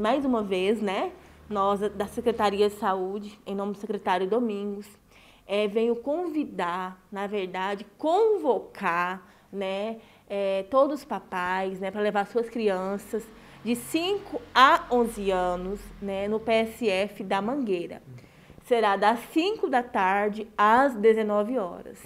mais uma vez, né, nós da Secretaria de Saúde, em nome do secretário Domingos, é, venho convidar, na verdade, convocar, né, é, todos os papais, né, para levar suas crianças de 5 a 11 anos, né, no PSF da Mangueira. Será das 5 da tarde às 19 horas.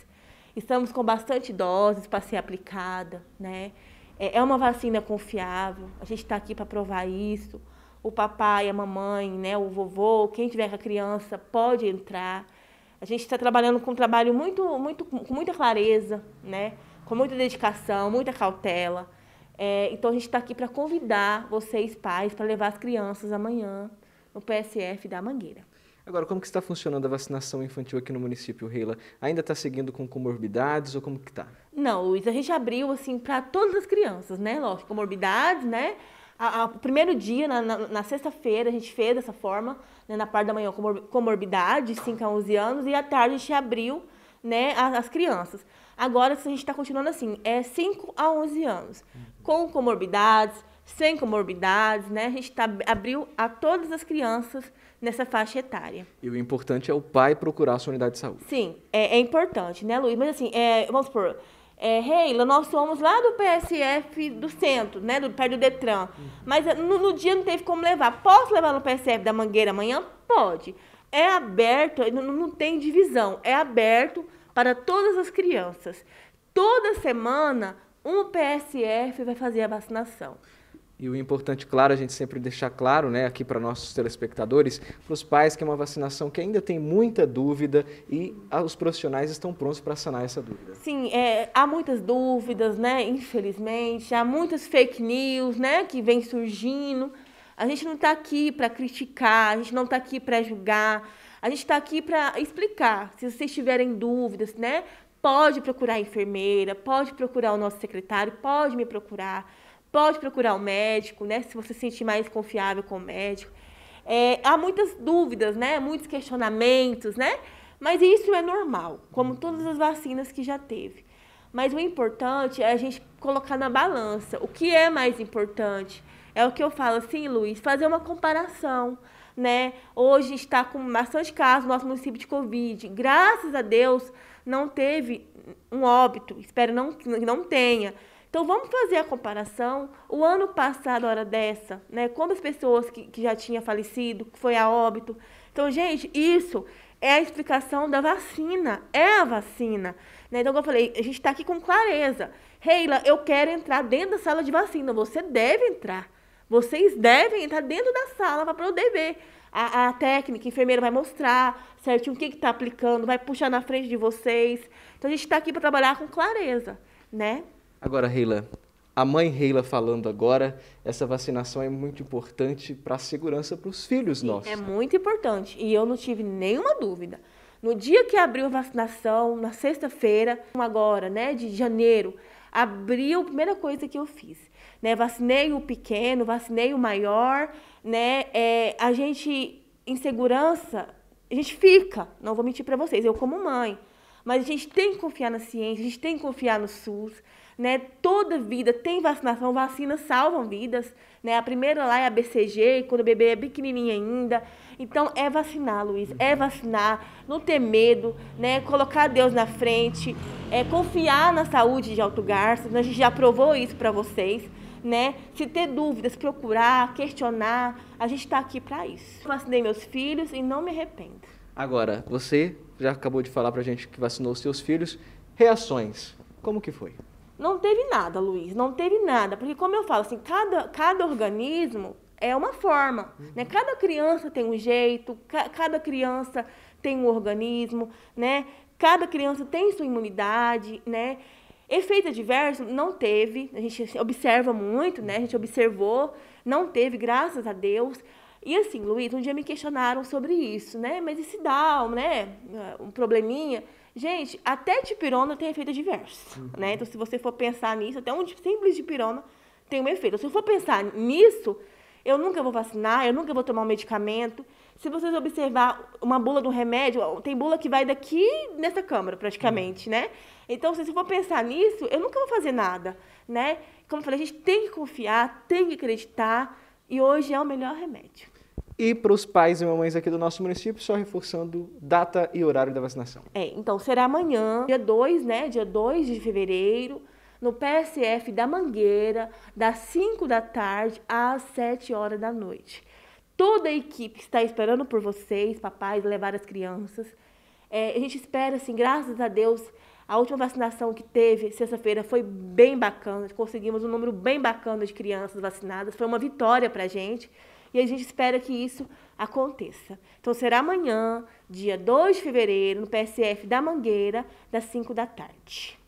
Estamos com bastante doses para ser aplicada, né? É, é uma vacina confiável, a gente está aqui para provar isso o papai, a mamãe, né, o vovô, quem tiver com a criança pode entrar. A gente está trabalhando com um trabalho muito, muito, com muita clareza, né, com muita dedicação, muita cautela. É, então a gente está aqui para convidar vocês pais para levar as crianças amanhã no PSF da Mangueira. Agora, como que está funcionando a vacinação infantil aqui no município, Reila? Ainda está seguindo com comorbidades ou como que está? Não, Luiz, a gente abriu assim para todas as crianças, né? Lógico, comorbidades, né? A, a, o primeiro dia, na, na, na sexta-feira, a gente fez dessa forma, né, na parte da manhã, com comorbidade, 5 a 11 anos, e à tarde a gente abriu né, as, as crianças. Agora, a gente está continuando assim, é 5 a 11 anos, com comorbidades, sem comorbidades, né? A gente tá, abriu a todas as crianças nessa faixa etária. E o importante é o pai procurar a sua unidade de saúde. Sim, é, é importante, né, Luiz? Mas assim, é, vamos supor, é, Reila, nós somos lá do PSF do centro, né, do, perto do Detran, uhum. mas eh, no, no, dia não teve como levar. Posso levar no PSF da Mangueira amanhã? Pode. É aberto, eh, não, não tem divisão, é aberto para todas as crianças. Toda semana, um PSF vai fazer a vacinação. E o importante, claro, a gente sempre deixar claro né, aqui para nossos telespectadores, para os pais, que é uma vacinação que ainda tem muita dúvida e os profissionais estão prontos para sanar essa dúvida. Sim, é, há muitas dúvidas, né? Infelizmente, há muitas fake news né, que vem surgindo. A gente não está aqui para criticar, a gente não está aqui para julgar, a gente está aqui para explicar. Se vocês tiverem dúvidas, né? Pode procurar a enfermeira, pode procurar o nosso secretário, pode me procurar pode procurar um médico, né? Se você se sentir mais confiável com o médico. É, há muitas dúvidas, né? Muitos questionamentos, né? Mas isso é normal, como todas as vacinas que já teve. Mas o importante é a gente colocar na balança o que é mais importante. É o que eu falo assim, Luiz, fazer uma comparação, né? Hoje está com bastante casos no nosso município de Covid. Graças a Deus não teve um óbito, espero não, que não tenha então vamos fazer a comparação. O ano passado, hora dessa, né? as pessoas que, que já tinha falecido, que foi a óbito. Então, gente, isso é a explicação da vacina. É a vacina. Né? Então, como eu falei, a gente está aqui com clareza. Reila, eu quero entrar dentro da sala de vacina. Você deve entrar. Vocês devem entrar dentro da sala para poder ver. A, a, técnica, a enfermeira vai mostrar certinho o que está aplicando, vai puxar na frente de vocês. Então, a gente está aqui para trabalhar com clareza, né? Agora, Reila, a mãe Reila falando agora, essa vacinação é muito importante para a segurança para os filhos Sim, nossos. É muito importante e eu não tive nenhuma dúvida. No dia que abriu a vacinação, na sexta-feira, agora, né, de janeiro, abriu, a primeira coisa que eu fiz, né, vacinei o pequeno, vacinei o maior, né, é, a gente, em segurança, a gente fica, não vou mentir para vocês, eu como mãe, mas a gente tem que confiar na ciência, a gente tem que confiar no SUS. Né? Toda vida tem vacinação, vacinas salvam vidas. Né? A primeira lá é a BCG, quando o bebê é pequenininho ainda. Então, é vacinar, Luiz, é vacinar, não ter medo, né? colocar Deus na frente, é confiar na saúde de Alto Garças. A gente já provou isso para vocês. Né? Se ter dúvidas, procurar, questionar, a gente está aqui para isso. Vacinei meus filhos e não me arrependo. Agora, você já acabou de falar para a gente que vacinou os seus filhos. Reações, como que foi? Não teve nada, Luiz, não teve nada. Porque como eu falo, assim, cada, cada organismo é uma forma, né? Uhum. Cada criança tem um jeito, ca cada criança tem um organismo, né? Cada criança tem sua imunidade, né? Efeito adverso não teve, a gente observa muito, né? A gente observou, não teve, graças a Deus. E assim, Luiz, um dia me questionaram sobre isso, né? Mas esse Down, né? Um probleminha. Gente, até dipirona tem efeito adverso, uhum. né? Então, se você for pensar nisso, até um simples dipirona tem um efeito. Se eu for pensar nisso, eu nunca vou vacinar, eu nunca vou tomar um medicamento. Se vocês observar uma bula do remédio, tem bula que vai daqui nessa câmara, praticamente, uhum. né? Então, se eu for pensar nisso, eu nunca vou fazer nada, né? Como eu falei, a gente tem que confiar, tem que acreditar, e hoje é o melhor remédio. E para os pais e mamães aqui do nosso município, só reforçando data e horário da vacinação. É, então será amanhã, dia 2, né? Dia 2 de fevereiro, no PSF da Mangueira, das 5 da tarde às 7 horas da noite. Toda a equipe está esperando por vocês, papais, levar as crianças. É, a gente espera, assim, graças a Deus, a última vacinação que teve sexta-feira foi bem bacana, conseguimos um número bem bacana de crianças vacinadas, foi uma vitória para a gente e a gente espera que isso aconteça. Então será amanhã, dia 2 de fevereiro, no PSF da Mangueira, das 5 da tarde.